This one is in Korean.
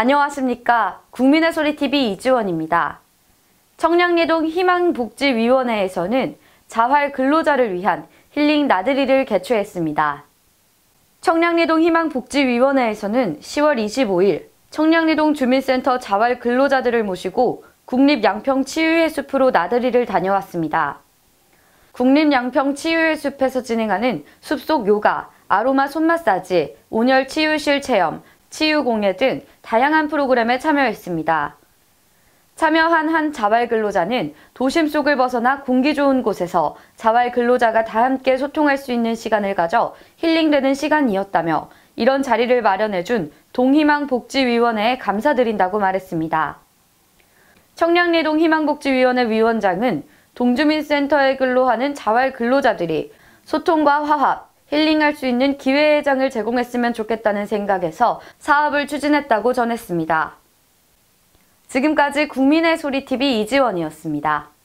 안녕하십니까. 국민의 소리TV 이지원입니다. 청량리동 희망복지위원회에서는 자활 근로자를 위한 힐링 나들이를 개최했습니다. 청량리동 희망복지위원회에서는 10월 25일 청량리동 주민센터 자활 근로자들을 모시고 국립양평치유의 숲으로 나들이를 다녀왔습니다. 국립양평치유의 숲에서 진행하는 숲속 요가, 아로마 손마사지, 온열 치유실 체험, 치유공예 등 다양한 프로그램에 참여했습니다. 참여한 한 자활 근로자는 도심 속을 벗어나 공기 좋은 곳에서 자활 근로자가 다 함께 소통할 수 있는 시간을 가져 힐링되는 시간이었다며 이런 자리를 마련해준 동희망복지위원회에 감사드린다고 말했습니다. 청량리동 희망복지위원회 위원장은 동주민센터에 근로하는 자활 근로자들이 소통과 화합, 힐링할 수 있는 기회의 장을 제공했으면 좋겠다는 생각에서 사업을 추진했다고 전했습니다. 지금까지 국민의 소리 TV 이지원이었습니다.